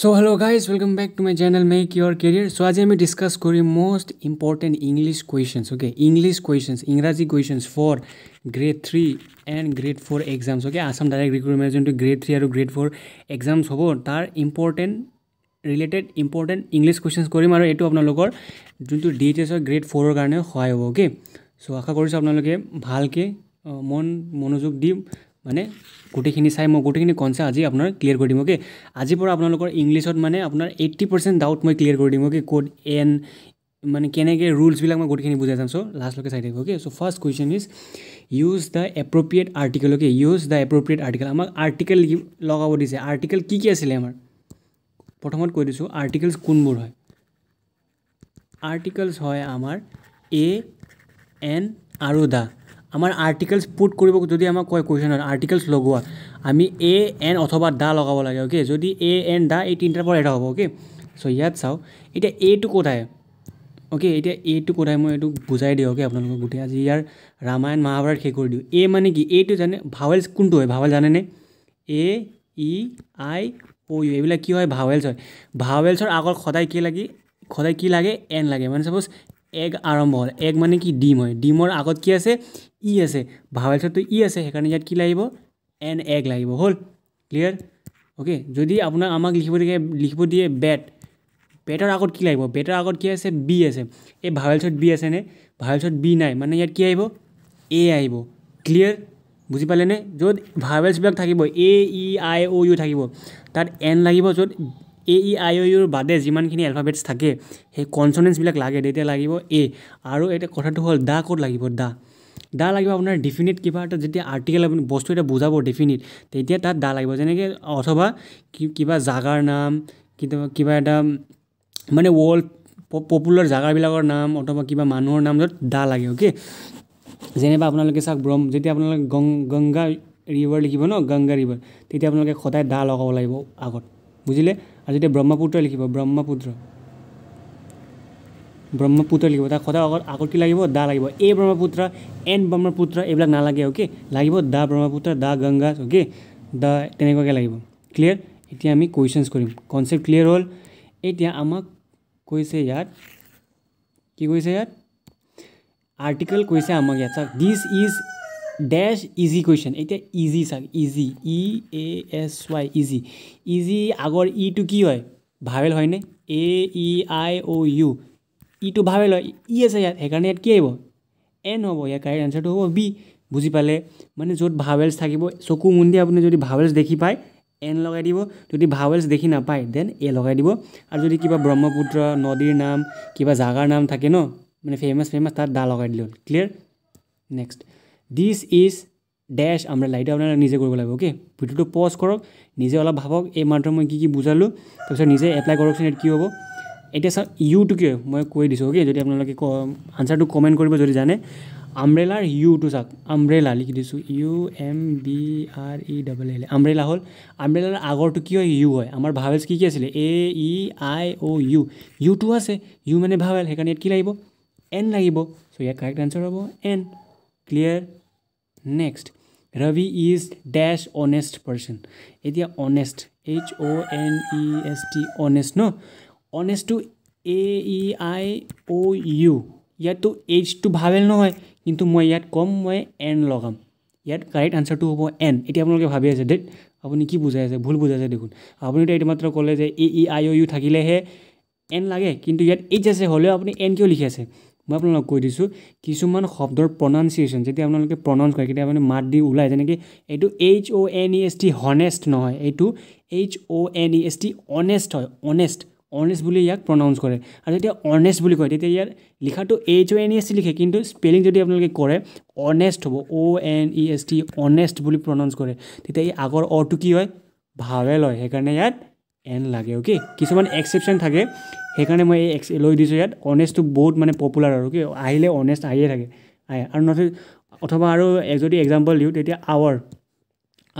so hello' guys welcome back to my channel make your career so' আজি আমি discuss কৰিম most important English questions okay English questions ইংৰাজী questions for grade three and grade four exams okay Assam direct recruitment যোনটো grade three আৰু grade four exams হ'ব তাৰ important related important English questions কৰিম আৰু এইটো আপোনালোকৰ যোনটো ডি টি এছৰ গ্ৰেড ফ'ৰৰ কাৰণে সহায় হ'ব অ'কে চ' আশা কৰিছোঁ আপোনালোকে ভালকৈ মন মনোযোগ দি মানে গোটেইখিনি চাই মই গোটেইখিনি কনচেপ্ট আজি আপোনাৰ ক্লিয়াৰ কৰি দিম অ'কে আজিৰ পৰা আপোনালোকৰ ইংলিছত মানে আপোনাৰ এইট্টি পাৰ্চেণ্ট ডাউট মই ক্লিয়াৰ কৰি দিম অ'কে ক'ড এন মানে কেনেকৈ ৰুলছবিলাক মই গোটেইখিনি বুজাই চাম চ' লাষ্টলৈকে চাই থাকিব okay so' first question is use the appropriate article okay use the appropriate article আমাক আৰ্টিকেল লগাব দিছে আৰ্টিকেল কি কি আছিলে আমাৰ প্ৰথমত কৈ দিছোঁ আৰ্টিকেলছ কোনবোৰ হয় আৰ্টিকেলছ হয় আমাৰ এ এন আৰু দ্য আমাৰ আৰ্টিকেলছ পুট কৰিব যদি আমাক কয় কুৱেশ্যন হয় আৰ্টিকেলছ লগোৱা আমি এ এন অথবা দা লগাব লাগে অ'কে যদি এ এন দা এই তিনিটাৰ পৰা এটা হ'ব অ'কে চ' ইয়াত চাওক এতিয়া এইটো ক'ত আহে অ'কে এতিয়া এইটো ক'ত আহে মই এইটো বুজাই দিওঁ অ'কে আপোনালোকক গোটেই আজি ইয়াৰ ৰামায়ণ মহাভাৰত শেষ কৰি দিওঁ এ মানে কি এইটো জানে ভাৱেলছ কোনটো হয় ভাৱেল জানেনে এ ই আই অ' ইউ এইবিলাক কি হয় ভাৱেলছ হয় ভাৱেলছৰ আগত সদায় কি লাগে সদায় কি লাগে এন লাগে মানে ছাপ'জ এগ আৰম্ভ হ'ল এগ মানে কি ডিম হয় ডিমৰ আগত কি আছে ই আছে ভাৱেল চৰ্টটো ই আছে সেইকাৰণে ইয়াত কি লাগিব এন এগ লাগিব হ'ল ক্লিয়াৰ অ'কে যদি আপোনাক আমাক লিখিব দিয়ে লিখিব দিয়ে বেট বেটৰ আগত কি লাগিব বেটৰ আগত কি আছে বি আছে এই ভাৱেল চৰ্ট বি আছেনে ভাৱেল চৰ্ট বি নাই মানে ইয়াত কি আহিব এ আহিব ক্লিয়াৰ বুজি পালেনে য'ত ভাৱেলছবিলাক থাকিব এ ই আই অ' ইউ থাকিব তাত এন লাগিব য'ত এ ই আই ইউৰ বাদে যিমানখিনি এলফাবেটছ থাকে সেই কনচনেন্সবিলাক লাগে তেতিয়া লাগিব এ আৰু এতিয়া কথাটো হ'ল দা ক'ত লাগিব দা দা লাগিব আপোনাৰ ডিফিনিট কিবা এটা যেতিয়া আৰ্টিকেল আপুনি বস্তু এটা বুজাব ডিফিনিট তেতিয়া তাত দা লাগিব যেনেকৈ অথবা কিবা জাগাৰ নাম কেতিয়াবা কিবা এটা মানে ৱৰ্ল্ড পপুলাৰ জাগাবিলাকৰ নাম অথবা কিবা মানুহৰ নাম য'ত দা লাগে অ'কে যেনিবা আপোনালোকে চাওক ব্ৰহ্ম যেতিয়া আপোনালোকে গং গংগা ৰিভাৰ লিখিব ন গংগা ৰিভাৰ তেতিয়া আপোনালোকে সদায় দা লগাব লাগিব আগত বুজিলে আৰু যেতিয়া ব্ৰহ্মপুত্ৰ লিখিব ব্ৰহ্মপুত্ৰ ব্ৰহ্মপুত্ৰ লিখিব তাক সদায় আগত আগত কি লাগিব দা লাগিব এ ব্ৰহ্মপুত্ৰ এন ব্ৰহ্মপুত্ৰ এইবিলাক নালাগে অ'কে লাগিব the Brahmaputra the Ganga okay the তেনেকুৱাকৈ লাগিব ক্লিয়াৰ এতিয়া আমি কুৱেশ্যনছ কৰিম কনচেপ্ট ক্লিয়াৰ হ'ল এতিয়া আমাক কৈছে ইয়াত কি কৈছে ইয়াত আৰ্টিকেল কৈছে আমাক ইয়াত চাওক this is dash easy question এতিয়া ইজি চাওক easy E A S Y easy easy আগৰ ইটো e কি হয় ভাৱেল হয়নে A E I O' U ইটো ভাৱেল হয় e e ই আছে ইয়াত সেইকাৰণে ইয়াত কি আহিব এন হ'ব ইয়াৰ কাৰেক্ট এনচাৰটো হ'ব বি বুজি পালে মানে য'ত ভাৱেলছ থাকিব চকু মুন দি আপুনি যদি ভাৱেলছ দেখি পায় এন লগাই দিব যদি ভাৱেলছ দেখি নাপায় দেন এ লগাই দিব আৰু যদি কিবা ব্ৰহ্মপুত্ৰ নদীৰ নাম কিবা জাগাৰ নাম থাকে ন মানে ফেমাছ ফেমাছ তাত দা লগাই দিলোঁ clear next this is dash আমাৰ লাইটে আপোনাৰ নিজে কৰিব লাগিব অ'কে ভিডিঅ'টো পজ কৰক নিজে অলপ ভাবক এই মাত্ৰ মই কি কি বুজালোঁ তাৰপিছত নিজে এপ্লাই কৰকচোন ইয়াত কি হ'ব এতিয়া চাওক ইউটো কি হয় মই কৈ দিছোঁ অ'কে যদি আপোনালোকে ক আনচাৰটো কমেণ্ট কৰিব যদি জানে আম্ৰেলাৰ ইউটো চাওক আমব্ৰেলা লিখি দিছোঁ U M B R E double L umbrella হ'ল আমব্ৰেলাৰ আগৰটো কি হয় ইউ হয় আমাৰ ভাৱেলছ কি কি আছিলে এ ই আই অ' ইউ ইউটো আছে ইউ মানে ভাৱেল সেইকাৰণে ইয়াত কি লাগিব এন লাগিব চ' ইয়াত কাৰেক্ট আনচাৰ হ'ব N clear next Rabi is dash honest person এতিয়া honest H O' N E S T honest ন অনেষ্টটো A E I O' U ইয়াততো এইচটো ভাবেল নহয় কিন্তু মই ইয়াত কম মই এন লগাম ইয়াত কাৰেক্ট আনচাৰটো হ'ব এন এতিয়া আপোনালোকে ভাবি আছে ডেট আপুনি কি বুজাই আছে ভুল বুজাই আছে দেখোন আপুনি এতিয়া এইটো মাত্ৰ ক'লে যে এ ই আই অ' ইউ থাকিলেহে এন লাগে কিন্তু ইয়াত এইচ আছে হ'লেও আপুনি এন কিয় লিখি আছে মই আপোনালোকক কৈ দিছোঁ কিছুমান শব্দৰ প্ৰনাউন্সিয়েশ্যন যেতিয়া আপোনালোকে প্ৰনাউন্স কৰে কেতিয়া আপুনি মাত দি ওলায় যেনেকৈ এইটো H O' N E S T honest নহয় এইটো H O' N E S T honest হয় অনেষ্ট অনেষ্ট বুলি ইয়াক প্ৰনাউন্স কৰে আৰু যেতিয়া অনেষ্ট বুলি কয় তেতিয়া ইয়াৰ লিখাটো H O' N E S T লিখে কিন্তু স্পেলিং যদি আপোনালোকে কৰে অনেষ্ট হ'ব O' N E S T honest বুলি প্ৰনাউন্স কৰে তেতিয়া এই আগৰ অটো কি হয় ভাৱে লয় সেইকাৰণে ইয়াত এন লাগে অ'কে কিছুমান এক্সেপশ্যন থাকে সেইকাৰণে মই এই এক্স লৈ দিছোঁ ইয়াত অনেষ্টটো বহুত মানে পপুলাৰ আৰু কি আহিলে অনেষ্ট আহিয়ে থাকে আহে আৰু নহয় অথবা আৰু যদি এক্সাম্পল দিওঁ তেতিয়া আৱাৰ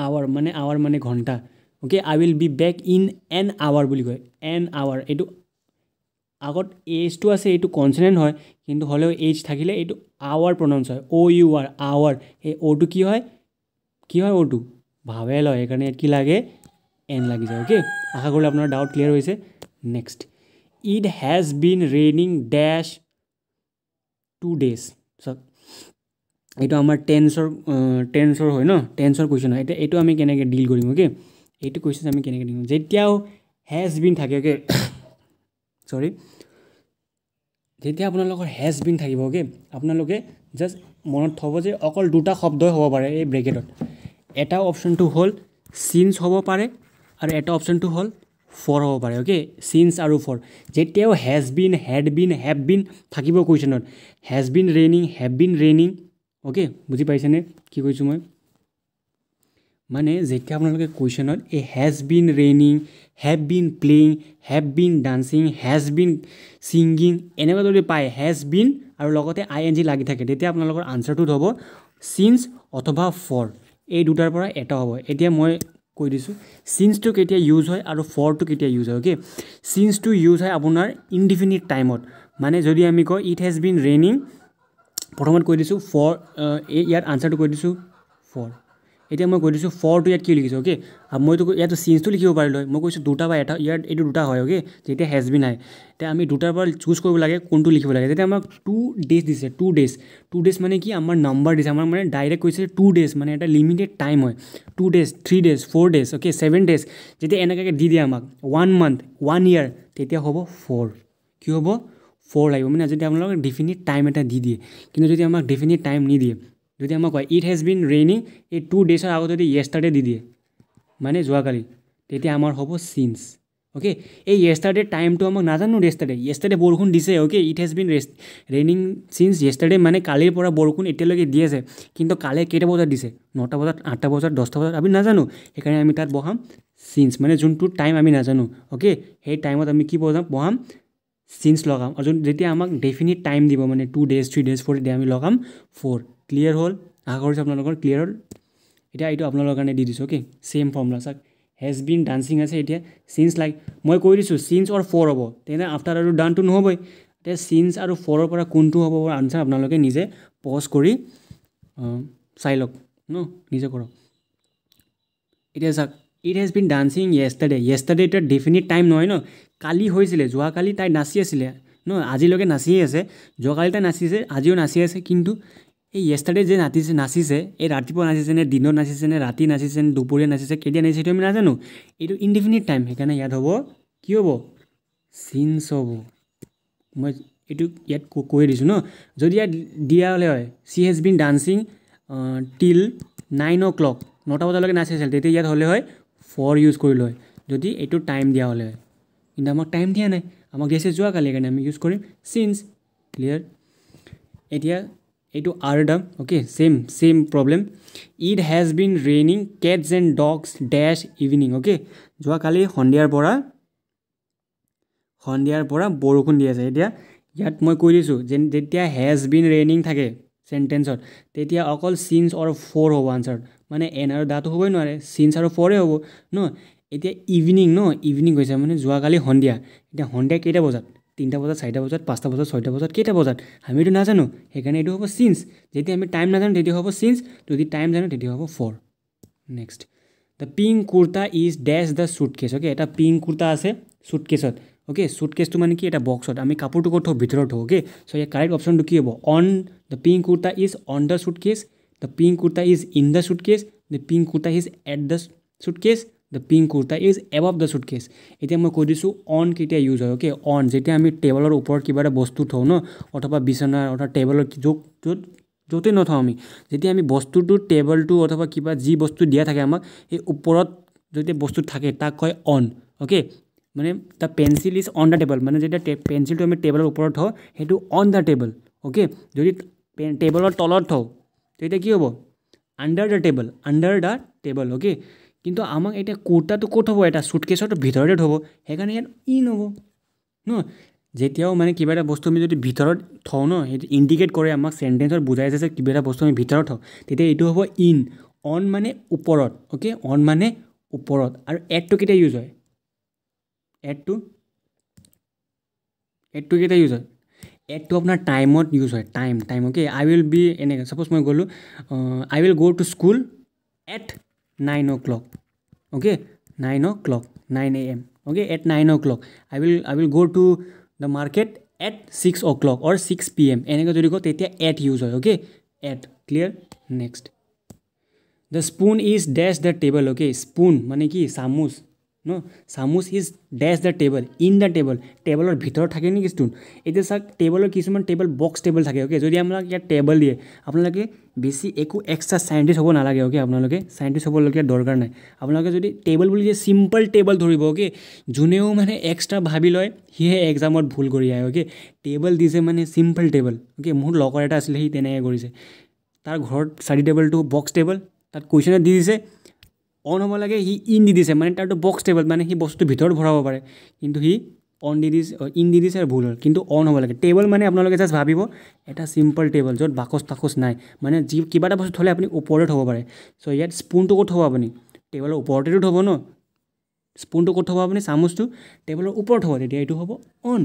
আৱাৰ মানে আৱাৰ মানে ঘণ্টা okay I will be back in an hour বুলি কয় এন আৱাৰ এইটো আগত এইজটো আছে এইটো কনচেনেণ্ট হয় কিন্তু হ'লেও এইজ থাকিলে এইটো আৱাৰ প্ৰনাউন্স হয় অ' ইউ আৰ আৱাৰ সেই অ'টো কি হয় কি হয় অ'টো ভাৱে লয় সেইকাৰণে ইয়াত কি লাগে এন লাগি যায় অ'কে আশা কৰিলোঁ আপোনাৰ ডাউট ক্লিয়াৰ হৈছে next it has been raining dash two days চাওক এইটো আমাৰ টেন্সৰ টেন্সৰ হয় ন টেন্সৰ কুৱেশ্যন হয় এতিয়া এইটো আমি কেনেকৈ ডিল কৰিম অ'কে এইটো কুৱেশ্যন আমি কেনেকৈ দিম যেতিয়াও হেজ বিন থাকে অ'কে চৰি যেতিয়া আপোনালোকৰ হেজ বিন থাকিব অ'কে আপোনালোকে জাষ্ট মনত থ'ব যে অকল দুটা শব্দই হ'ব পাৰে এই ব্ৰেকেটত এটা অপশ্যনটো হ'ল চিন্স হ'ব পাৰে আৰু এটা অপশ্যনটো হ'ল ফৰ হ'ব পাৰে অ'কে চিনছ আৰু ফৰ যেতিয়াও has been had been have been থাকিব কুৱেশ্যনত has been raining have been raining okay বুজি পাইছেনে কি কৈছোঁ মই মানে যেতিয়া আপোনালোকে কুৱেশ্যনত এই has been raining have been playing have been dancing has been singing এনেকুৱা যদি পায় হেজ বিন আৰু লগতে আই এন জি লাগি থাকে তেতিয়া আপোনালোকৰ আনচাৰটোত হ'ব চিন্স অথবা ফৰ এই দুটাৰ পৰা এটা হ'ব এতিয়া মই কৈ দিছোঁ চিন্সটো কেতিয়া ইউজ হয় আৰু ফৰটো কেতিয়া ইউজ হয় অ'কে চিন্সটো ইউজ হয় আপোনাৰ ইনডিফিনিট টাইমত মানে যদি আমি কওঁ ইট হেজ বিন ৰেইনিং প্ৰথমত কৈ দিছোঁ ফৰ এই ইয়াত আনচাৰটো কৈ দিছোঁ ফৰ এতিয়া মই কৈ দিছোঁ ফৰটো ইয়াত কি লিখিছোঁ অ'কে মইতো ইয়াতো চেঞ্জটো লিখিব পাৰি হয় মই কৈছোঁ দুটা বা এটা ইয়াত এইটো দুটা হয় অ'কে যেতিয়া হেজ বিন আহে এতিয়া আমি দুটাৰ পৰা চুজ কৰিব লাগে কোনটো লিখিব লাগে যেতিয়া আমাক টু ডেজ দিছে টু ডেজ টু ডেজ মানে কি আমাৰ নাম্বাৰ দিছে আমাৰ মানে ডাইৰেক্ট কৈছে টু ডেজ মানে এটা লিমিটেড টাইম হয় two days three days four days okay seven days যেতিয়া এনেকৈ দি দিয়ে আমাক ওৱান মান্থ ওৱান ইয়াৰ তেতিয়া হ'ব ফ'ৰ কি হ'ব ফ'ৰ লাগিব মানে যদি আপোনালোকে ডিফিনিট টাইম এটা দি দিয়ে কিন্তু যদি আমাক ডিফিনিট টাইম নিদিয়ে যদি আমাক কয় ইট হেজ বিন ৰেইনিং এই টু ডেজৰ আগত যদি য়েষ্টাৰডে দি দিয়ে মানে যোৱাকালি তেতিয়া আমাৰ হ'ব চিনচ অ'কে এই য়েষ্টাৰডে টাইমটো আমাক নাজানো ৰেষ্টাৰডে য়েষ্টাৰডে বৰষুণ দিছে okay it has been rest raining since yesterday মানে কালিৰ পৰা বৰষুণ এতিয়ালৈকে দি আছে কিন্তু কালি কেইটা বজাত দিছে নটা বজাত আঠটা বজাত দহটা বজাত আমি নাজানো সেইকাৰণে আমি তাত বহাম চিনচ মানে যোনটো টাইম আমি নাজানো অ'কে সেই টাইমত আমি কি বজাম বহাম চিনচ লগাম আৰু যোন যেতিয়া আমাক ডেফিনিট টাইম দিব মানে two days three days four day আমি লগাম ফ'ৰ ক্লিয়াৰ হ'ল আশা কৰিছোঁ আপোনালোকৰ ক্লিয়াৰ হ'ল এতিয়া এইটো আপোনালোকৰ কাৰণে দি দিছোঁ অ'কে ছেইম ফৰ্মুলা চাওক হেজ বিন ডান্সিং আছে এতিয়া চিন্স লাইক মই কৈ দিছোঁ চিন্স অৰ ফ'ৰ হ'ব তেনে আফটাৰ আৰু ডানটো নহ'বই এতিয়া চিন্স আৰু ফ'ৰৰ পৰা কোনটো হ'ব আনচাৰ আপোনালোকে নিজে পজ কৰি চাই লওক ন নিজে কৰক এতিয়া চাওক it has been dancing yesterday yesterday এতিয়া ডেফিনেট টাইম নহয় ন কালি হৈছিলে যোৱাকালি তাই নাচি আছিলে ন আজিলৈকে নাচিয়ে আছে যোৱাকালি তাই নাচিছে আজিও নাচি আছে কিন্তু এই ইয়েষ্টাৰডে যে নাতিছে নাচিছে এই ৰাতিপুৱা নাচিছে নে দিনত নাচিছে নে ৰাতি নাচিছে নে দুপৰীয়া নাচিছে কেতিয়া নাচিছে সেইটো আমি নাজানো এইটো ইনডিফিনিট টাইম সেইকাৰণে ইয়াত হ'ব কি হ'ব চিনছ হ'ব মই এইটো ইয়াত কৈ দিছোঁ ন যদি ইয়াত দিয়া হ'লে হয় she has been dancing till nine o'clock নটা বজালৈকে নাচি নাচিছিল তেতিয়া ইয়াত হ'লে হয় ফৰ ইউজ কৰি লয় যদি এইটো টাইম দিয়া হ'লে হয় কিন্তু আমাক টাইম দিয়া নাই আমাক দিয়াছে যোৱা কালি কাৰণে আমি ইউজ কৰিম চিনছ ক্লিয়াৰ এতিয়া এইটো আৰ্ডাম okay same same problem it has been raining cats and dogs dash evening okay যোৱাকালি সন্ধিয়াৰ পৰা সন্ধিয়াৰ পৰা বৰষুণ দি আছে এতিয়া ইয়াত মই কৈ দিছোঁ যেন যেতিয়া হেজ বিন ৰেইনিং থাকে চেণ্টেন্সত তেতিয়া অকল চিন্স আৰু ফ'ৰ হ'ব আনচাৰত মানে এন আৰু দাটো হ'বই নোৱাৰে চিন্স আৰু ফ'ৰে হ'ব ন এতিয়া ইভিনিং ন ইভিনিং হৈছে মানে যোৱাকালি সন্ধিয়া এতিয়া সন্ধিয়া কেইটা বজাত তিনিটা বজাত চাৰিটা বজাত পাঁচটা বজাত ছয়টা বজাত কেইটা বজাত আমিতো নাজানো সেইকাৰণে এইটো হ'ব চিন্স যেতিয়া আমি টাইম নাজানো তেতিয়া হ'ব চিন্স যদি টাইম জানো তেতিয়া হ'ব for next the pink kurta is dash the case okay এটা পিংক কুৰ্তা আছে শ্বুট কেছত অ'কে শ্বুট কেছটো মানে কি এটা বক্সত আমি কাপোৰটো ক'ত থওঁ ভিতৰত থওঁ অ'কে চ' ইয়াৰ কাৰেক্ট অপশ্যনটো কি হ'ব on the pink kurta is on the suitcase the pink kurta is in the suitcase the pink kurta is at the suitcase the pink kurta is above the suitcase এতিয়া মই কৈ দিছোঁ on কেতিয়া use হয় okay on যেতিয়া আমি টেবলৰ ওপৰত কিবা এটা বস্তু থওঁ ন অথবা বিচনাৰ অথবা টেবলৰ য'ত য'ত য'তে নথওঁ আমি যেতিয়া আমি বস্তুটো টেবলটো অথবা কিবা যি বস্তু দিয়া থাকে আমাক সেই ওপৰত যেতিয়া বস্তু থাকে তাক কয় অন অ'কে মানে the pencil is on the table মানে যেতিয়া পেঞ্চিলটো আমি টেবলৰ ওপৰত থওঁ সেইটো অন দ্য টেবল অ'কে যদি টেবলৰ তলত থওঁ তেতিয়া কি হ'ব under the table under the table okay কিন্তু আমাক এতিয়া কুৰ্তাটো ক'ত হ'ব এটা চুটকেছৰটো ভিতৰতে থ'ব সেইকাৰণে ইয়াত ই নহ'ব ন যেতিয়াও মানে কিবা এটা বস্তু আমি যদি ভিতৰত থওঁ ন সেইটো ইণ্ডিকেট কৰে আমাক চেণ্টেঞ্চত বুজাই আছে যে কিবা এটা বস্তু আমি ভিতৰত থওঁ তেতিয়া এইটো হ'ব ইন অন মানে ওপৰত অ'কে অন মানে ওপৰত আৰু এডটো কেতিয়া ইউজ হয় এডটো এডটো কেইটা ইউজ হয় এডটো আপোনাৰ টাইমত ইউজ হয় time time okay I will be এনেকৈ চাপ'জ মই গ'লোঁ I will go' to school at nine o'clock okay 9 o'clock 9 a.m okay at 9 o'clock i will i will go to the market at 6 o'clock or 6 p.m এনেকৈ যদি কওঁ তেতিয়া at use হয় okay at clear next the spoon is dash the table okay spoon মানে কি চামুচ ন চামুচ is dash the table in the table টেবলৰ ভিতৰত থাকে নেকি ষ্টুন এতিয়া চাওক টেবলৰ কিছুমান টেবল বক্স টেবল থাকে অ'কে যদি আপোনালোকে ইয়াত টেবল দিয়ে আপোনালোকে বেছি একো এক্সট্ৰা চাইণ্টিষ্ট হ'ব নালাগে অ'কে আপোনালোকে চাইণ্টিষ্ট হ'বলগীয়া দৰকাৰ নাই আপোনালোকে যদি টেবল বুলি যে চিম্পল টেবল ধৰিব অ'কে যোনেও মানে এক্সট্ৰা ভাবি লয় সিহে এক্সামত ভুল কৰি আহে অ'কে টেবল দিছে মানে চিম্পল টেবল অ'কে মোৰ লকৰ এটা আছিলে সি তেনেকৈ কৰিছে তাৰ ঘৰত চাৰি টেবলটো বক্স টেবল তাত কুৱেশ্যনত দি দিছে অন হ'ব লাগে সি ইন দি দিছে মানে তাৰতো বক্স টেবল মানে সি বস্তুটো ভিতৰত ভৰাব পাৰে কিন্তু সি অন দি দিছে ইন দি দিছে ভুল হ'ল কিন্তু অন হ'ব লাগে টেবল মানে আপোনালোকে জাষ্ট ভাবিব এটা চিম্পল টেবল য'ত বাকচ তাকচ নাই মানে যি কিবা এটা বস্তু থ'লে আপুনি ওপৰতে থ'ব পাৰে চ' ইয়াত স্পুনটো ক'ত থ'ব আপুনি টেবলৰ ওপৰতেতো থ'ব ন স্পুনটো ক'ত থ'ব আপুনি চামুচটো টেবলৰ ওপৰত থ'ব তেতিয়া এইটো হ'ব অন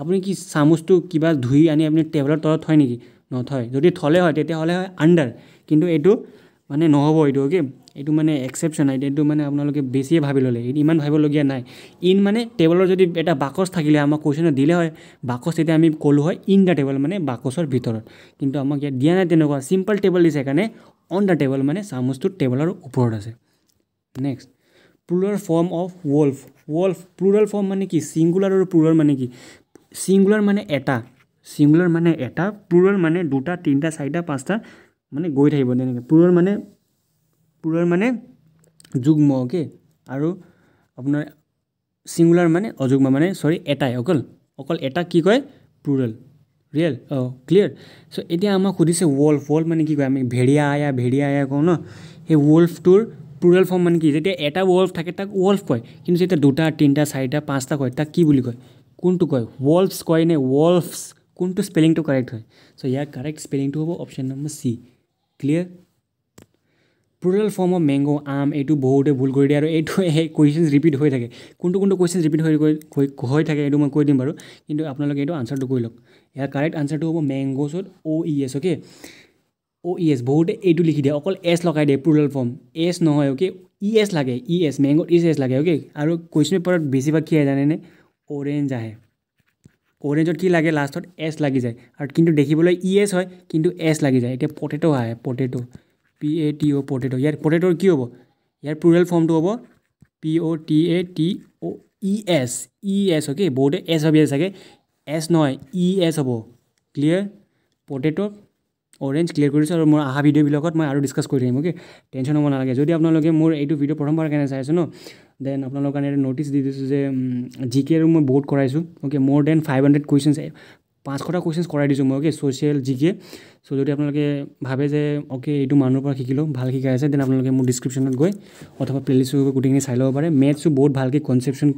আপুনি কি চামুচটো কিবা ধুই আনি আপুনি টেবলৰ তলত থয় নেকি নথয় যদি থ'লে হয় তেতিয়াহ'লে হয় আণ্ডাৰ কিন্তু এইটো মানে নহ'ব এইটো অ'কে এইটো মানে এক্সেপশ্যন আইডিয়া এইটো মানে আপোনালোকে বেছিয়ে ভাবি ল'লে এইটো ইমান ভাবিবলগীয়া নাই ইন মানে টেবুলৰ যদি এটা বাকচ থাকিলে আমাক কুৱেশ্যনত দিলে হয় বাকচ তেতিয়া আমি ক'লোঁ হয় ইন দ্য টেবুল মানে বাকচৰ ভিতৰত কিন্তু আমাক ইয়াত দিয়া নাই তেনেকুৱা চিম্পল টেবল দিছে কাৰণে অন দ্য টেবল মানে চামুচটো টেবুলৰ ওপৰত আছে next plural form of wolf wolf plural form মানে কি ছিংগুলাৰ আৰু প্লুৰাৰ মানে কি ছিংগুলাৰ মানে এটা ছিংগুলাৰ মানে এটা প্লুৰাল মানে দুটা তিনিটা চাৰিটা পাঁচটা মানে গৈ থাকিব তেনেকৈ পুৰৰ মানে পুৰৰ মানে যুগ্ম অ'কে আৰু আপোনাৰ ছিংগুলাৰ মানে অযুগ্ম মানে চৰি এটাই অকল অকল এটা কি কয় প্লুৰেল ৰিয়েল অঁ ক্লিয়াৰ চ' এতিয়া আমাক সুধিছে ৱল্ফ ৱল্ফ মানে কি কয় আমি ভেৰিয়া আয়া ভেৰিয়া আয়া কওঁ ন সেই ৱল্ফটোৰ প্লুৰেল ফৰ্ম মানে কি যেতিয়া এটা ৱল্ফ থাকে তাক ৱল্ফ কয় কিন্তু যেতিয়া দুটা তিনিটা চাৰিটা পাঁচটা কয় তাক কি বুলি কয় কোনটো কয় ৱল্ফছ কয় নে ৱল্ফছ কোনটো স্পেলিংটো কাৰেক্ট হয় চ' ইয়াৰ কাৰেক্ট স্পেলিংটো হ'ব option number C clear plural form of mango' আম এইটো বহুতে ভুল কৰি দিয়ে আৰু এইটো সেই কুৱেশ্যনছ ৰিপিট হৈ থাকে কোনটো কোনটো কুৱেশ্যনছ ৰিপিট হৈ কৈ হৈ থাকে এইটো মই কৈ দিম বাৰু কিন্তু আপোনালোকে এইটো আনচাৰটো কৈ লওক ইয়াৰ কাৰেক্ট আনচাৰটো হ'ব মেংগ'ছত O' E S okay O' E S বহুতে এইটো লিখি দিয়ে অকল এছ লগাই দিয়ে প্ৰুডাল ফৰ্ম এছ নহয় অ'কে ই এছ লাগে E S mango' E S লাগে অ'কে আৰু কুৱেশ্যন পেপাৰত বেছিভাগ কি আহে জানেনে অ'ৰেঞ্জ আহে অৰেঞ্জত কি লাগে লাষ্টত এছ লাগি যায় আৰু কিন্তু দেখিবলৈ ই e এছ হয় কিন্তু এছ লাগি যায় এতিয়া পটেটো আহে potato P A T O' potato ইয়াত পটেটোৰ কি হ'ব ইয়াৰ প্ৰুৰেল ফৰ্মটো হ'ব P O' T A T O' E S E S okay বহুতে এছ ভাবি আছে চাগে এছ নহয় ই e এছ হ'ব ক্লিয়াৰ পটেটো অৰেঞ্জ ক্লিয়াৰ কৰিছোঁ আৰু মোৰ অহা ভিডিঅ'বিলাকত মই আৰু ডিছকাছ কৰি থাকিম অ'কে টেনশ্যন হ'ব নালাগে যদি আপোনালোকে মোৰ এইটো ভিডিঅ' প্ৰথমবাৰ কাৰণে চাই আছোঁ ন দেন আপোনালোকৰ কাৰণে নটিচ দি দিছোঁ যে জি কে আৰু মই বহুত কৰাইছোঁ অ'কে মোৰ দেন ফাইভ হাণ্ড্ৰেড কুৱেশ্যনছ পাঁচশটা কুৱেশ্যনছ কৰাই দিছোঁ মই okay social G K so' যদি আপোনালোকে ভাবে যে অ'কে এইটো মানুহৰ পৰা শিকিলোঁ ভাল শিকাই আছে দেন আপোনালোকে মোৰ ডিছক্ৰিপশ্যনত গৈ অথবা প্লে'লিষ্টত গৈ গোটেইখিনি চাই ল'ব পাৰে মেথছো বহুত ভালকৈ কনচেপশ্যন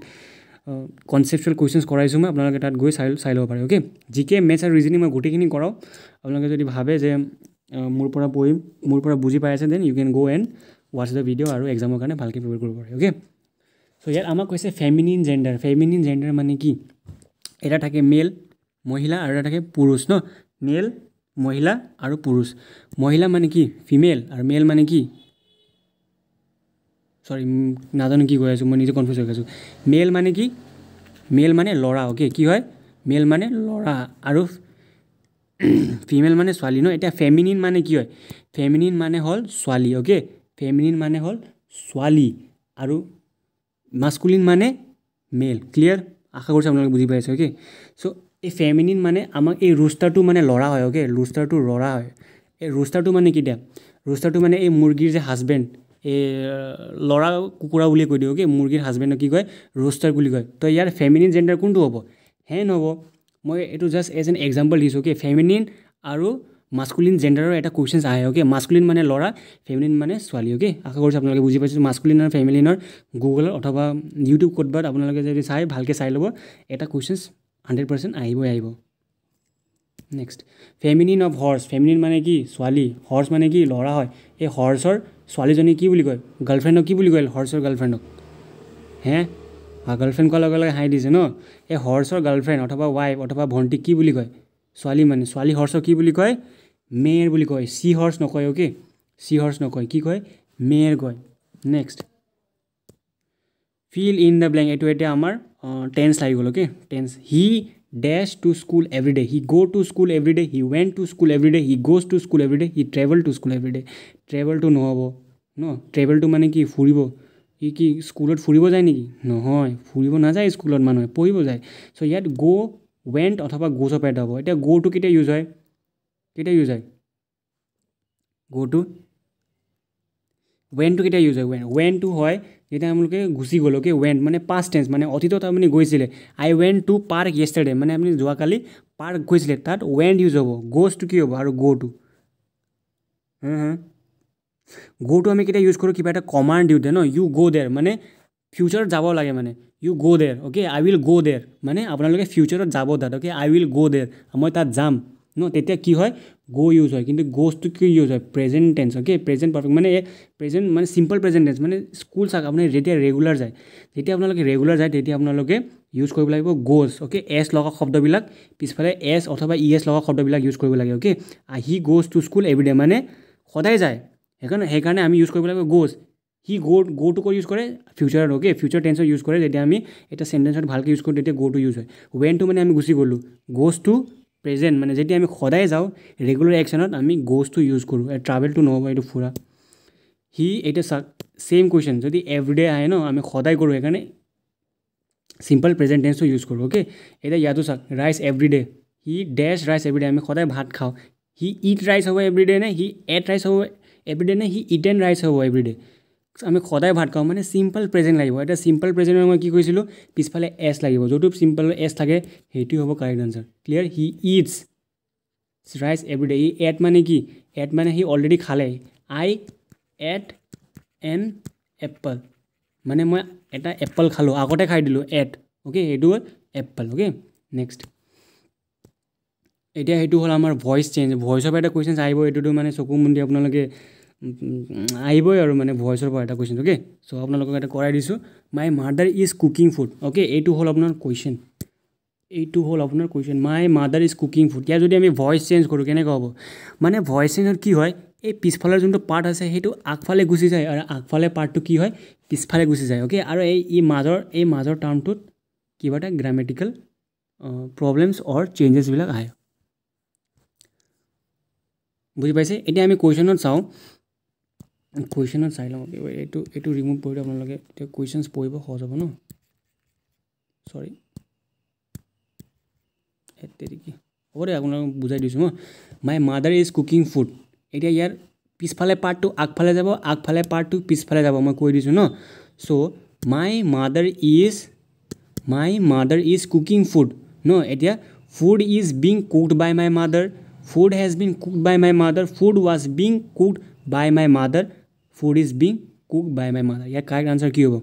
কনচেপচুৱেল কুৱেশ্যনছ কৰাইছোঁ মই আপোনালোকে তাত গৈ চাই চাই ল'ব পাৰে অ'কে জি কে মেথছ আৰু ৰিজনিং মই গোটেইখিনি কৰাওঁ আপোনালোকে যদি ভাবে যে মোৰ পৰা পঢ়িম মোৰ পৰা বুজি পাই আছে দেন ইউ কেন গ' এণ্ড ৱাটছ দ্য ভিডিঅ' আৰু এক্সামৰ কাৰণে ভালকৈ প্ৰিপেয়াৰ কৰিব পাৰে অ'কে চ' ইয়াত আমাক কৈছে ফেমিনিন জেণ্ডাৰ ফেমিনিন জেণ্ডাৰ মানে কি এটা থাকে মেল মহিলা আৰু এটা থাকে পুৰুষ ন মেল মহিলা আৰু পুৰুষ মহিলা মানে কি ফিমেল আৰু মেল মানে কি চৰি নাজানো কি কৈ আছোঁ মই নিজে কনফিউজ হৈ আছোঁ মেল মানে কি মেল মানে ল'ৰা অ'কে কি হয় মেল মানে ল'ৰা আৰু ফিমেল মানে ছোৱালী ন এতিয়া ফেমিনিন মানে কি হয় ফেমিনিন মানে হ'ল ছোৱালী অ'কে ফেমিনিন মানে হ'ল ছোৱালী আৰু মাস্কুলিন মানে মেল ক্লিয়াৰ আশা কৰিছোঁ আপোনালোকে বুজি পাই আছে অ'কে চ' এই ফেমিনিন মানে আমাক এই ৰোষ্টাৰটো মানে ল'ৰা হয় অ'কে ৰোষ্টাৰটো ল'ৰা হয় এই ৰোষ্টাৰটো মানে কেতিয়া ৰোষ্টাৰটো মানে এই মুৰ্গীৰ যে হাজবেণ্ড এই ল'ৰা কুকুৰা বুলিয়ে কৈ দিওঁ কি মুৰ্গীৰ হাজবেণ্ডক কি কয় ৰোষ্টাৰ বুলি কয় তো ইয়াৰ ফেমিনিন জেণ্ডাৰ কোনটো হ'ব হে নহ'ব মই এইটো জাষ্ট এজ এন এক্সাম্পল দিছোঁ কি ফেমিনিন আৰু মাস্কুলিন জেণ্ডাৰৰ এটা কুৱেশ্যন আহে অ'কে মাস্কুলিন মানে ল'ৰা ফেমিলিন মানে ছোৱালী অ'কে আশা কৰিছোঁ আপোনালোকে বুজি পাইছোঁ মাস্কুলিন আৰু ফেমিলিনৰ গুগলত অথবা ইউটিউব ক'ৰবাত আপোনালোকে যদি চাই ভালকৈ চাই ল'ব এটা কুৱেশ্যনছ হাণ্ড্ৰেড পাৰ্চেণ্ট আহিবই আহিব next feminine of horse feminine মানে কি ছোৱালী হৰ্চ মানে কি ল'ৰা হয় এই হৰ্চৰ ছোৱালীজনী কি বুলি কয় গাৰ্লফ্ৰেণ্ডক কি বুলি কয় হৰ্চৰ গাৰ্লফ্ৰেণ্ডক হে গাৰ্লফ্ৰেণ্ড কোৱাৰ লগে লগে হাঁহি দিছে ন এই হৰ্চৰ গাৰ্লফ্ৰেণ্ড অথবা ৱাইফ অথবা ভণ্টিক কি বুলি কয় ছোৱালী মানে ছোৱালী হৰ্চক কি বুলি কয় মেয়ৰ বুলি কয় চি হৰ্চ নকয় অ'কে চি হৰ্চ নকয় কি কয় মেয়ৰ কয় next fill in the blank এইটো এতিয়া আমাৰ টেন্স আহি গ'ল okay tense he dash to school every day he go to school every day he went to school every day he goes to school every day he travel to school every day travel to নহ'ব ন ট্ৰেভেলটো মানে কি ফুৰিব কি কি স্কুলত ফুৰিব যায় নেকি নহয় ফুৰিব নাযায় স্কুলত মানুহে পঢ়িব যায় চ' ইয়াত গ' ৱেণ্ট অথবা গ'জ অফ এড হ'ব এতিয়া গ'টো কেতিয়া ইউজ হয় কেতিয়া ইউজ হয় গ'টো ৱেণ্টটো কেতিয়া ইউজ হয় ৱেণ্ট ৱেণ্টটো হয় এতিয়া তেওঁলোকে গুচি গ'ল অ'কে ৱেণ্ট মানে পাষ্ট টেঞ্চ মানে অতীতত আপুনি গৈছিলে I went to park yesterday মানে আপুনি যোৱাকালি পাৰ্ক গৈছিলে তাত ৱেণ্ট ইউজ হ'ব গ'জটো কি হ'ব আৰু গ'টো গ'টো আমি কেতিয়া ইউজ কৰোঁ কিবা এটা কমাণ্ড দিওঁতে ন ইউ গ' দেৰ মানে ফিউচাৰত যাব লাগে মানে ইউ গ' দেৰ অ'কে আই উইল গ' দেৰ মানে আপোনালোকে ফিউচাৰত যাব তাত অ'কে আই উইল গ' দেৰ মই তাত যাম ন তেতিয়া কি হয় গ' ইউজ হয় কিন্তু গ'জটো কি ইউজ হয় present tense okay present perfect মানে প্ৰেজেণ্ট মানে চিম্পল প্ৰেজেণ্ট টেঞ্চ মানে স্কুল চাওক আপুনি যেতিয়া ৰেগুলাৰ যায় যেতিয়া আপোনালোকে ৰেগুলাৰ যায় তেতিয়া আপোনালোকে ইউজ কৰিব লাগিব গ'জ অ'কে এছ লগা শব্দবিলাক পিছফালে এছ অথবা ই e এছ লগা শব্দবিলাক ইউজ কৰিব লাগে okay he goes to school everyday মানে সদায় যায় সেইকাৰণে সেইকাৰণে আমি ইউজ কৰিব লাগিব গ'জ সি গ' গ' টু কৰি ইউজ কৰে ফিউচাৰত অ'কে ফিউচাৰ টেন্সত ইউজ কৰে যেতিয়া আমি এটা চেণ্টেঞ্চত ভালকৈ ইউজ কৰোঁ তেতিয়া গ' টু ইউজ হয় ৱেন টু মানে আমি গুচি গ'লোঁ গ'জ টু প্ৰেজেণ্ট মানে যেতিয়া আমি সদায় যাওঁ ৰেগুলাৰ একশ্যনত আমি গ'জটো ইউজ কৰোঁ এ ট্ৰাভেল টু নহ'ব এইটো ফুৰা সি এতিয়া চাক চেম কুৱেশ্যন যদি এভৰিডে আহে ন আমি সদায় কৰোঁ সেইকাৰণে চিম্পল প্ৰেজেণ্ট টেঞ্চটো ইউজ কৰোঁ অ'কে এতিয়া ইয়াতো চাওক ৰাইচ এভৰিডে সি ডেচ ৰাইচ এভৰিডে আমি সদায় ভাত খাওঁ সি ইট ৰাইচ হ'ব এভৰিডে নে সি এট ৰাইচ হ'ব এভৰিডে নে সি ইট এণ্ড ৰাইচ হ'ব এভৰিডে আমি সদায় ভাত খাওঁ মানে চিম্পল প্ৰেজেণ্ট লাগিব এতিয়া চিম্পল প্ৰেজেণ্টৰ মই কি কৰিছিলোঁ পিছফালে এছ লাগিব যোনটো চিম্পল এছ থাকে সেইটোৱে হ'ব correct answer clear he eats rice everyday ই এট মানে কি এট মানে সি অলৰেডি খালে আই এট এন এপল মানে মই এটা এপল খালোঁ আগতে খাই দিলোঁ এট অ'কে সেইটো হ'ল এপল অ'কে নেক্সট এতিয়া সেইটো হ'ল আমাৰ ভইচ চেঞ্জ ভইচৰ পৰা এটা কুৱেশ্যনছ আহিব এইটোতো মানে চকু মন্দিৰ আপোনালোকে আহিবই আৰু মানে ভইচৰ পৰা এটা কুৱেশ্যন অ'কে চ' আপোনালোকক এটা কৰাই দিছোঁ my mother is cooking food okay এইটো হ'ল আপোনাৰ কুৱেশ্যন এইটো হ'ল আপোনাৰ question my mother is cooking food ইয়াৰ যদি আমি ভইচ চেঞ্জ কৰোঁ কেনেকুৱা হ'ব মানে ভইচ চেঞ্জত কি হয় এই পিছফালৰ যোনটো পাৰ্ট আছে সেইটো আগফালে গুচি যায় আৰু আগফালে পাৰ্টটো কি হয় পিছফালে গুচি যায় অ'কে আৰু এই ই মাজৰ এই মাজৰ টাৰ্মটোত কিবা এটা গ্ৰামেটিকেল প্ৰব্লেমছ অৰ চেঞ্জেছবিলাক আহে বুজি পাইছে এতিয়া আমি কুৱেশ্যনত চাওঁ কুৱেশ্যনত চাই লওঁ এইটো এইটো ৰিমুভ কৰিলে আপোনালোকে এতিয়া কুৱেশ্যনছ পঢ়িব সহজ হ'ব ন চৰি কি হ'ব দে আপোনালোকক বুজাই দিছোঁ মই my mother is cooking food এতিয়া ইয়াৰ পিছফালে পাৰ্টটো আগফালে যাব আগফালে পাৰ্টটো পিছফালে যাব মই কৈ দিছোঁ ন so' my mother is my mother is cooking food ন এতিয়া food is being cooked by my mother food has been cook by my mother food was being cooked by my mother food is being cook by my mother ইয়াৰ correct answer কি হ'ব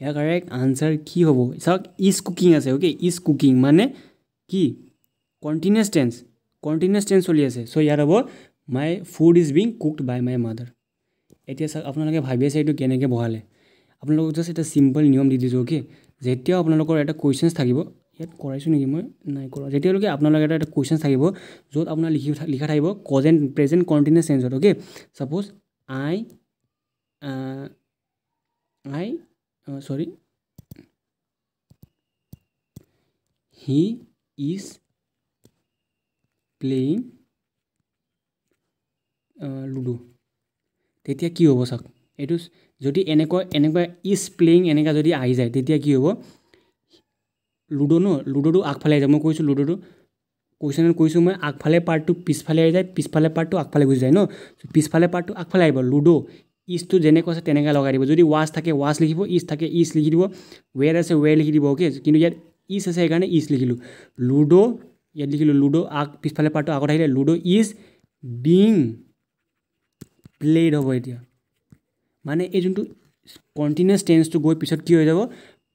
ইয়াৰ correct answer কি হ'ব চাওক is cooking আছে okay is cooking মানে কি কণ্টিনিউচ টেন্স কণ্টিনিউচ টেন্স চলি আছে চ' ইয়াত হ'ব my food is being cooked by my mother এতিয়া চাওক আপোনালোকে ভাবি আছে এইটো কেনেকৈ বহালে আপোনালোকক জাষ্ট এটা চিম্পল নিয়ম দি দিছোঁ অ'কে যেতিয়াও আপোনালোকৰ এটা কুৱেশ্যনছ থাকিব ইয়াত কৰাইছোঁ নেকি মই নাই কৰা যেতিয়ালৈকে আপোনালোকে এটা এটা কুৱেশ্যনছ থাকিব য'ত আপোনাৰ লিখি লিখা থাকিব কজেণ্ট প্ৰেজেণ্ট কণ্টিনিউচ টেন্সত okay suppose I uh, I uh, sorry he is playing uh, ludo তেতিয়া কি হ'ব চাওক এইটো যদি এনেকুৱা এনেকুৱা ইজ প্লেয়িং এনেকুৱা যদি আহি যায় তেতিয়া কি হ'ব লুডো ন লুডোটো আগফালে আহি যায় মই কৈছোঁ লুডোটো কুৱেশ্যনত কৈছোঁ মই আগফালে পাৰ্টটো পিছফালে আহি যায় পিছফালে পাৰ্টটো আগফালে গুচি যায় ন পিছফালে পাৰ্টটো আগফালে আহিব লুডু ইষ্টটো যেনেকুৱা আছে তেনেকৈ লগাই দিব যদি ৱাছ থাকে ৱাছ লিখিব ইষ্ট থাকে ইষ্ট লিখি দিব ৱেৰ আছে ৱেৰ লিখি দিব অ'কে কিন্তু ইয়াত ইষ্ট আছে সেইকাৰণে ইষ্ট লিখিলোঁ লুডু ইয়াত লিখিলোঁ লুডু আগ পিছফালে পাৰ্টটো আগত আহিলে লুডু ইজ বিং প্লেইড হ'ব এতিয়া মানে এই যোনটো কণ্টিনিউছ টেন্সটো গৈ পিছত কি হৈ যাব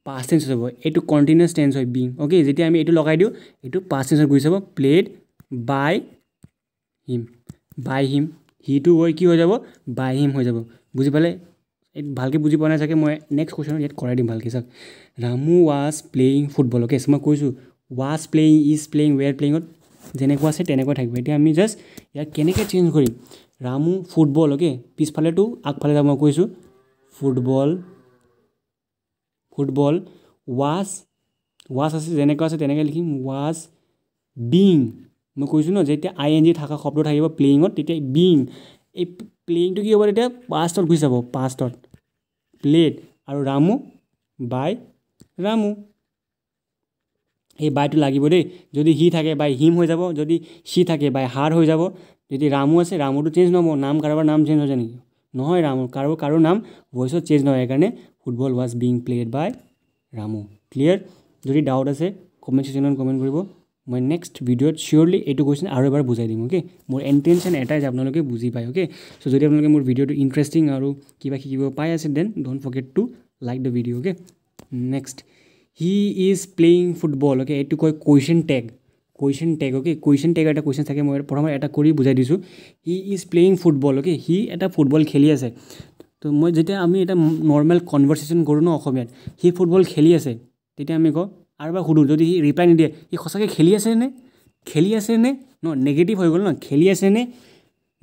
পাষ্ট টেঞ্চ হৈ যাব এইটো কণ্টিনিউচ টেঞ্চ হয় বিং অ'কে যেতিয়া আমি এইটো লগাই দিওঁ এইটো পাষ্ট টেঞ্চত গুচি যাব played by him by him সিটো গৈ কি হৈ যাব বাই হিম হৈ যাব বুজি পালে ভালকৈ বুজি পোৱা নাই চাগে মই নেক্সট কুৱেশ্যন ইয়াত কৰাই দিম ভালকৈ চাওক Ramu was playing football okay মই কৈছোঁ was playing is playing were প্লেয়িঙত যেনেকুৱা আছে তেনেকুৱা থাকিব এতিয়া আমি জাষ্ট ইয়াক কেনেকৈ চেঞ্জ কৰিম ৰামু ফুটবল অ'কে পিছফালেতো আগফালে যাব মই কৈছোঁ ফুটবল ফুটবল ৱাজ ৱাজ আছে যেনেকুৱা আছে তেনেকৈ লিখিম ৱাজ বিং মই কৈছোঁ ন যে এতিয়া আই এন জি থকা শব্দ থাকিব প্লেয়িঙত তেতিয়া বিং এই প্লেয়িংটো কি হ'ব তেতিয়া পাষ্টত গুচি যাব পাষ্টত প্লেড আৰু ৰামু বাই ৰামু এই বাইটো লাগিব দেই যদি সি থাকে বাই হিম হৈ যাব যদি সি থাকে বাই হাৰ হৈ যাব যদি ৰামু আছে ৰামুটো চেঞ্জ নহ'ব নাম কাৰোবাৰ নাম চেঞ্জ হৈছে নেকি নহয় ৰামু কাৰো কাৰো নাম ভইচত চেঞ্জ নহয় সেইকাৰণে football was being played by Ramu clear যদি ডাউট আছে কমেণ্ট ছেশ্যনত কমেণ্ট কৰিব মই নেক্সট ভিডিঅ'ত চিয়'ৰলি এইটো কুৱেশ্যন আৰু এবাৰ বুজাই দিম অ'কে মোৰ এণ্টেনশ্যন এটাই যে আপোনালোকে বুজি পায় অ'কে চ' যদি আপোনালোকে মোৰ ভিডিঅ'টো ইণ্টাৰেষ্টিং আৰু কিবা শিকিব পাই আছে then don't forget to like the video' okay next he is playing football okay এইটো কয় question tag question tag okay question tag এটা কুৱেশ্যন থাকে মই প্ৰথমে এটা কৰি বুজাই দিছোঁ he is playing football okay সি এটা ফুটবল খেলি আছে তো মই যেতিয়া আমি এটা নৰ্মেল কনভাৰ্চেশ্যন কৰোঁ ন অসমীয়াত সি ফুটবল খেলি আছে তেতিয়া আমি কওঁ আৰু এবাৰ সুধোঁ যদি সি ৰিপ্লাই নিদিয়ে সি সঁচাকৈ খেলি আছেনে খেলি আছেনে ন নেগেটিভ হৈ গ'ল ন খেলি আছেনে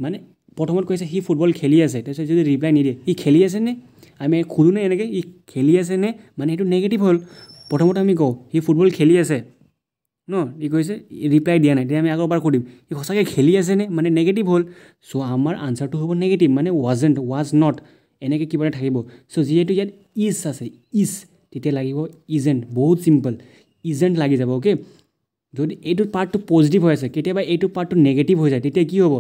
মানে প্ৰথমত কৈছে সি ফুটবল খেলি আছে তাৰপিছত যদি ৰিপ্লাই নিদিয়ে সি খেলি আছেনে আমি সোধোঁ নে এনেকৈ সি খেলি আছেনে মানে সেইটো নেগেটিভ হ'ল প্ৰথমতে আমি কওঁ সি ফুটবল খেলি আছে ন ই কৈছে ৰিপ্লাই দিয়া নাই তেতিয়া আমি আগৰবাৰ সুধিম সি সঁচাকৈ খেলি আছেনে মানে নেগেটিভ হ'ল চ' আমাৰ আনচাৰটো হ'ব নেগেটিভ মানে ৱাজেণ্ট ৱাজ নট এনেকৈ কিবা এটা থাকিব চ' যিহেতু ইয়াত ইজ আছে ইজ তেতিয়া লাগিব ইজেণ্ট বহুত চিম্পল ইজেণ্ট লাগি যাব অ'কে যদি এইটো পাৰ্টটো পজিটিভ হৈ আছে কেতিয়াবা এইটো পাৰ্টটো নেগেটিভ হৈ যায় তেতিয়া কি হ'ব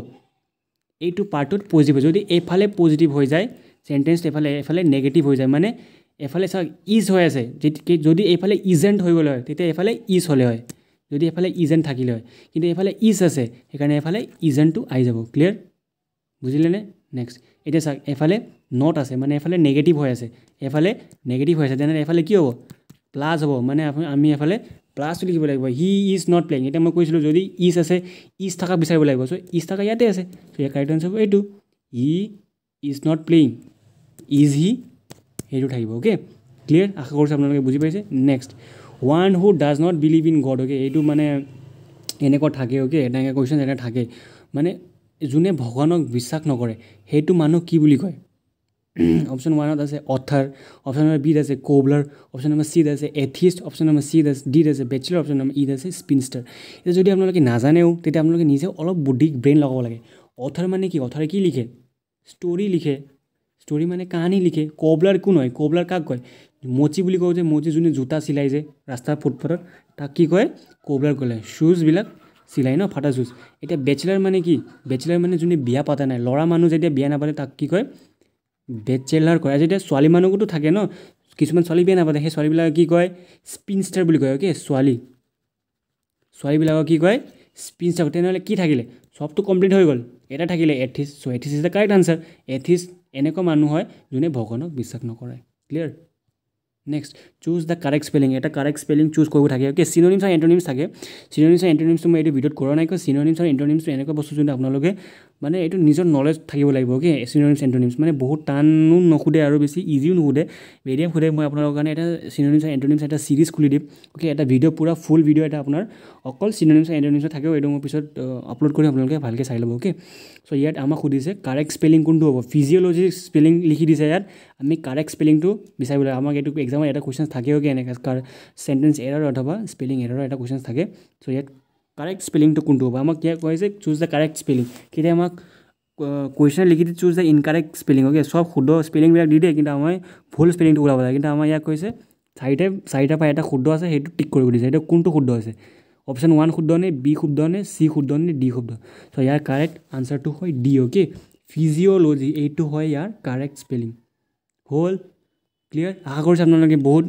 এইটো পাৰ্টটোত পজিটিভ হয় যদি এফালে পজিটিভ হৈ যায় চেণ্টেঞ্চটো এফালে এফালে নেগেটিভ হৈ যায় মানে এফালে চাওক ইজ হৈ আছে যদি এইফালে ইজেণ্ট হৈ গ'লে হয় তেতিয়া এফালে ইজ হ'লে হয় যদি এফালে ইজেণ্ট থাকিলে হয় কিন্তু এফালে ইজ আছে সেইকাৰণে এফালে ইজেণ্টটো আহি যাব ক্লিয়াৰ বুজিলেনে নেক্সট এতিয়া চাওক এফালে নট আছে মানে এফালে নেগেটিভ হৈ আছে এফালে নেগেটিভ হৈ আছে তেনেহ'লে এফালে কি হ'ব প্লাছ হ'ব মানে আমি এফালে প্লাছটো লিখিব লাগিব হি ইজ নট প্লেয়িং এতিয়া মই কৈছিলোঁ যদি ইজ আছে ইজ থকা বিচাৰিব লাগিব চ' ইজ থকা ইয়াতে আছে চ' ইয়াৰ কাৰেক্ট এঞ্চাৰ হ'ব এইটো he is not playing is he সেইটো থাকিব অ'কে ক্লিয়াৰ আশা কৰিছোঁ আপোনালোকে বুজি পাইছে next one who does not believe in God okay এইটো মানে এনেকুৱা থাকে অ'কে এনেকৈ কৈছে এনেকৈ থাকে মানে যোনে ভগৱানক বিশ্বাস নকৰে সেইটো মানুহ কি বুলি কয় অপশ্যন ওৱানত আছে অথাৰ অপশ্যন নম্বৰ বিত আছে ক'বলাৰ অপশ্যন নম্বৰ চিত আছে এথিষ্ট অপশ্যন নম্বৰ চিত আছে ডিত আছে বেচেলৰ অপশ্যন নম্বৰ ইত আছে স্পিনষ্টাৰ এতিয়া যদি আপোনালোকে নাজানেও তেতিয়া আপোনালোকে নিজে অলপ বুদ্ধিক ব্ৰেইন লগাব লাগে অথাৰ মানে কি অথাৰে কি লিখে ষ্টৰী লিখে ষ্টৰী মানে কাহানী লিখে কবলাৰ কোন হয় ক'বলাৰ কাক কয় মচি বুলি কওঁ যে মচি যোনে জোতা চিলাই যে ৰাস্তাৰ ফুটপাথত তাক কি কয় কোবলাৰ ক'লে শ্বুজবিলাক চিলাই ন ফাটা শ্বুজ এতিয়া বেচেলাৰ মানে কি বেচেলাৰ মানে যোনে বিয়া পাতা নাই ল'ৰা মানুহ যেতিয়া বিয়া নাপাতে তাক কি কয় বেচেলাৰ কৰে আজি এতিয়া ছোৱালী মানুহকোতো থাকে ন কিছুমান ছোৱালী বেয়া নাপাতে সেই ছোৱালীবিলাকে কি কয় স্পিনষ্টাৰ বুলি কয় অ'কে ছোৱালী ছোৱালীবিলাকক কি কয় স্পিনষ্টাৰ তেনেহ'লে কি থাকিলে চবটো কমপ্লিট হৈ গ'ল এটা থাকিলে atheist so' atheist is the correct answer atheist এনেকুৱা মানুহ হয় যোনে ভগৱানক বিশ্বাস নকৰে clear next choose the correct spelling এটা কাৰেক্ট স্পেলিং চুজ কৰিব থাকে অ'কে চিনোনিমছ আৰু এণ্টনিমছ থাকে চিনিমছ আৰু এণ্টনিমছটো মই এইটো ভিডিঅ'ত কৰা নাই কিয় চিনোনিমছ আৰু এণ্টনিমছটো এনেকুৱা বস্তু যোনটো আপোনালোকে মানে এইটো নিজৰ নলেজ থাকিব লাগিব কি চিনিয়নিমছ এণ্টনিমছ মানে বহুত টানো নুসোধে আৰু বেছি ইজিও নুসোধে ভেৰিয়াম সোধে মই আপোনালোকৰ কাৰণে এটা চিনিয়নিমছ এণ্টনিমছ এটা চিৰিজ খুলি দিম অ'কে এটা ভিডিঅ' পূৰা ফুল ভিডিঅ' এটা আপোনাৰ অকল চিনিয়নিমছ এণ্টনিমছ থাকিব এইটো মই পিছত আপলোড কৰি আপোনালোকে ভালকৈ চাই ল'ব অ'কে চ' ইয়াত আমাক সুধিছে কাৰেক্ট স্পেলিং কোনটো হ'ব ফিজিঅ'লজি স্পেলিং লিখি দিছে ইয়াত আমি কাৰেক্ট স্পেলিংটো বিচাৰিব লাগে আমাক এইটো এক্সামত এটা কুৱেশ্যন থাকেও কি এনেকৈ কাৰ চেণ্টেঞ্চ এৰাৰ অথবা স্পেলিং এৰাৰ এটা কুৱেশ্যন থাকে চ' ইয়াত কাৰেক্ট স্পেলিংটো কোনটো হ'ব আমাক ইয়াক কয় যে চুজ দ্য কাৰেক্ট স্পেলিং কেতিয়া আমাক কুৱেশ্যন লিখি দি choose the incorrect spelling okay চব শুদ্ধ স্পেলিংবিলাক দি দিয়ে কিন্তু আমাৰ ভুল স্পেলিংটো ওলাব লাগে কিন্তু আমাৰ ইয়াক কৈছে চাৰিটা চাৰিটা পৰা এটা শুদ্ধ আছে সেইটো টিক কৰিব দিছে সেইটো কোনটো শুদ্ধ আছে অপশ্যন ওৱান শুদ্ধ নে বি শুদ্ধ নে চি শুদ্ধ নে ডি শুদ্ধ চ' ইয়াৰ কাৰেক্ট আনচাৰটো হয় ডি অ'কে ফিজিঅ'লজি এইটো হয় ইয়াৰ কাৰেক্ট স্পেলিং হ'ল ক্লিয়াৰ আশা কৰিছোঁ আপোনালোকে বহুত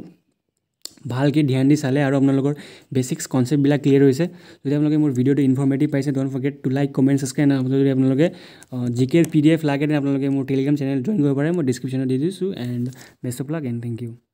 ভালকৈ ধ্যান দি চালে আৰু আপোনালোকৰ বেচিক্স কনচেপ্টবিলাক ক্লিয়াৰ হৈছে যদি আপোনালোকে মোৰ ভিডিঅ'টো ইনফৰ্মেটিভ পাইছে don't forget to like comment subscribe যদি আপোনালোকে জি কেৰ পি ডি এফ লাগে তেনে আপোনালোকে মোৰ টেলিগ্ৰাম চেনেল জইন কৰিব পাৰে মই ডিছক্ৰিপশ্যনত দি দিছোঁ and best of luck and thank U